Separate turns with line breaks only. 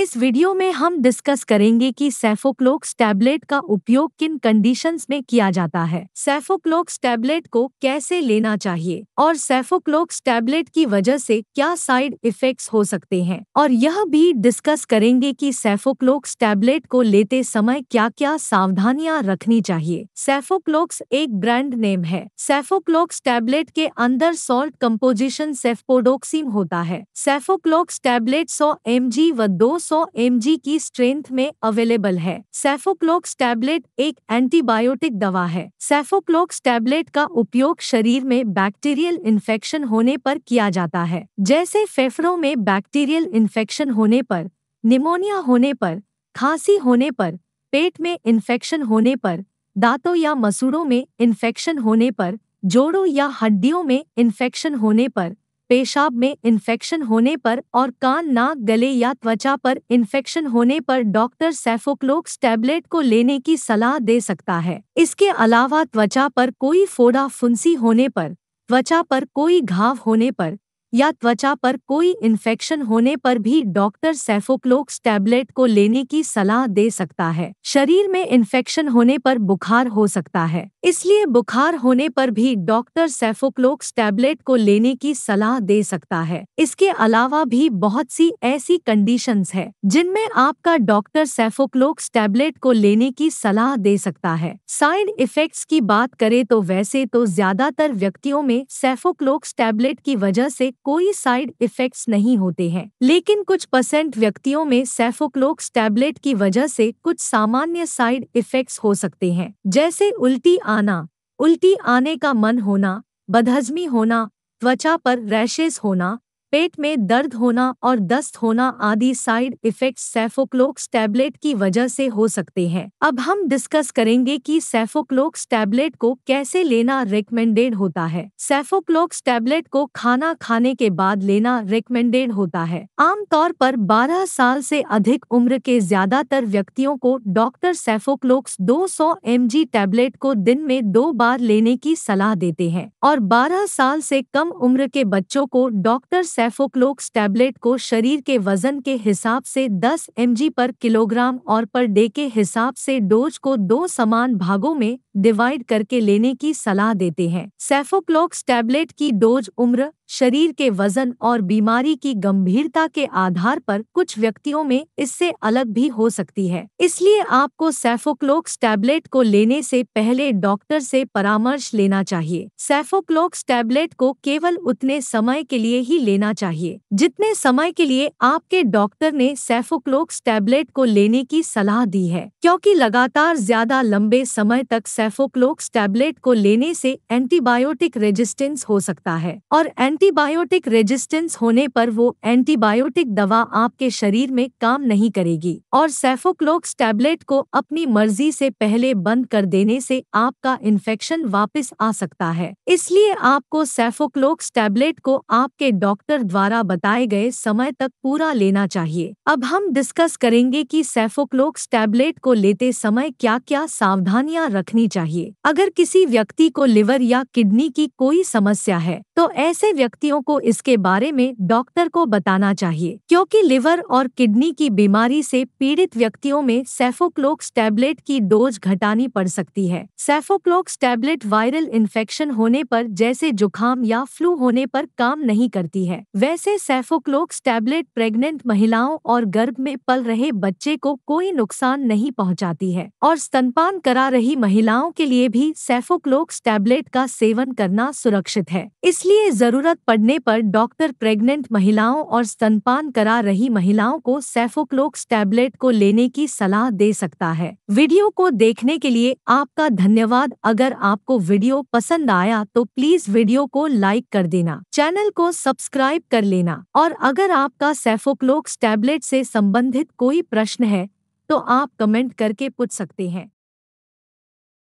इस वीडियो में हम डिस्कस करेंगे कि सेफोक्लोक्स टैबलेट का उपयोग किन कंडीशंस में किया जाता है सेफोक्लोक्स टैबलेट को कैसे लेना चाहिए और सेफोक्लोक्स टैबलेट की वजह से क्या साइड इफेक्ट्स हो सकते हैं और यह भी डिस्कस करेंगे कि सेफोक्लोक्स टैबलेट को लेते समय क्या क्या सावधानियां रखनी चाहिए सेफोक्लोक्स एक ब्रांड नेम है सेफोक्लोक्स टैबलेट के अंदर सॉल्ट कम्पोजिशन सेफोडोक्सीम होता है सेफोक्लोक्स टैबलेट सौ एम व दो 200 एम की स्ट्रेंथ में अवेलेबल है सेफोक्लोक्स टैबलेट एक एंटीबायोटिक दवा है सेफोक्लोक्स टैबलेट का उपयोग शरीर में बैक्टीरियल इन्फेक्शन होने पर किया जाता है जैसे फेफड़ों में बैक्टीरियल इन्फेक्शन होने पर निमोनिया होने पर खांसी होने पर पेट में इन्फेक्शन होने पर दांतों या मसूड़ों में इन्फेक्शन होने पर जोड़ों या हड्डियों में इन्फेक्शन होने पर पेशाब में इन्फेक्शन होने पर और कान नाक गले या त्वचा पर इन्फेक्शन होने पर डॉक्टर सेफोक्लोक्स टैबलेट को लेने की सलाह दे सकता है इसके अलावा त्वचा पर कोई फोड़ा फुंसी होने पर त्वचा पर कोई घाव होने पर या त्वचा पर कोई इन्फेक्शन होने पर भी डॉक्टर सेफोक्लोक्स टैबलेट को लेने की सलाह दे सकता है शरीर में इन्फेक्शन होने पर बुखार हो सकता है इसलिए बुखार होने पर भी डॉक्टर सेफोक्लोक्स टैबलेट को लेने की सलाह दे सकता है इसके अलावा भी बहुत सी ऐसी कंडीशन है जिनमें आपका डॉक्टर सेफोक्लोक्स टैबलेट को लेने की सलाह दे सकता है साइड इफेक्ट्स की बात करें तो वैसे तो ज्यादातर व्यक्तियों में सेफोक्लोक्स टैबलेट की वजह से कोई साइड इफेक्ट्स नहीं होते हैं लेकिन कुछ परसेंट व्यक्तियों में सेफोक्लोक्स टैबलेट की वजह से कुछ सामान्य साइड इफेक्ट्स हो सकते हैं जैसे उल्टी आना उल्टी आने का मन होना बदहजमी होना त्वचा पर रैशेस होना पेट में दर्द होना और दस्त होना आदि साइड इफेक्ट सेफोक्लोक्स टैबलेट की वजह से हो सकते हैं अब हम डिस्कस करेंगे कि सेफोक्लोक्स टैबलेट को कैसे लेना रिकमेंडेड होता है सेफोक्लोक्स टैबलेट को खाना खाने के बाद लेना रिकमेंडेड होता है आमतौर पर 12 साल से अधिक उम्र के ज्यादातर व्यक्तियों को डॉक्टर सेफोक्लोक्स दो सौ टैबलेट को दिन में दो बार लेने की सलाह देते हैं और बारह साल से कम उम्र के बच्चों को डॉक्टर सेफोक्लोक्स टैबलेट को शरीर के वजन के हिसाब से 10 एम पर किलोग्राम और पर डे के हिसाब से डोज को दो समान भागों में डिवाइड करके लेने की सलाह देते हैं सेफोक्लोक्स टैबलेट की डोज उम्र शरीर के वजन और बीमारी की गंभीरता के आधार पर कुछ व्यक्तियों में इससे अलग भी हो सकती है इसलिए आपको सेफोक्लोक्स टैबलेट को लेने से पहले डॉक्टर से परामर्श लेना चाहिए सैफोक्लोक्स टैबलेट को केवल उतने समय के लिए ही लेना चाहिए जितने समय के लिए आपके डॉक्टर ने सेफोक्लोक्स टैबलेट को लेने की सलाह दी है क्योंकि लगातार ज्यादा लंबे समय तक सेफोक्लोक्स टैबलेट को लेने से एंटीबायोटिक रेजिस्टेंस हो सकता है और एंटीबायोटिक रेजिस्टेंस होने पर वो एंटीबायोटिक दवा आपके शरीर में काम नहीं करेगी और सेफोक्लोक्स टैबलेट को अपनी मर्जी से पहले बंद कर देने से आपका इन्फेक्शन वापस आ सकता है इसलिए आपको सेफोक्लोक्स टैबलेट को आपके डॉक्टर द्वारा बताए गए समय तक पूरा लेना चाहिए अब हम डिस्कस करेंगे की सेफोक्लोक्स टैबलेट को लेते समय क्या क्या सावधानियाँ रखनी चाहिए अगर किसी व्यक्ति को लिवर या किडनी की कोई समस्या है तो ऐसे व्यक्तियों को इसके बारे में डॉक्टर को बताना चाहिए क्योंकि लिवर और किडनी की बीमारी से पीड़ित व्यक्तियों में सेफोक्लोक्स टैबलेट की डोज घटानी पड़ सकती है सेफोक्लोक्स टैबलेट वायरल इन्फेक्शन होने पर जैसे जुखाम या फ्लू होने पर काम नहीं करती है वैसे सेफोक्लोक्स टैबलेट प्रेग्नेंट महिलाओं और गर्भ में पल रहे बच्चे को कोई नुकसान नहीं पहुँचाती है और स्तनपान करा रही महिलाओं के लिए भी सेफोक्लोक्स टैबलेट का सेवन करना सुरक्षित है इसलिए इसलिए जरूरत पड़ने पर डॉक्टर प्रेग्नेंट महिलाओं और स्तनपान करा रही महिलाओं को सेफोक्लोक्स टैबलेट को लेने की सलाह दे सकता है वीडियो को देखने के लिए आपका धन्यवाद अगर आपको वीडियो पसंद आया तो प्लीज वीडियो को लाइक कर देना चैनल को सब्सक्राइब कर लेना और अगर आपका सेफोक्लोक्स टैबलेट से संबंधित कोई प्रश्न है तो आप कमेंट करके पूछ सकते हैं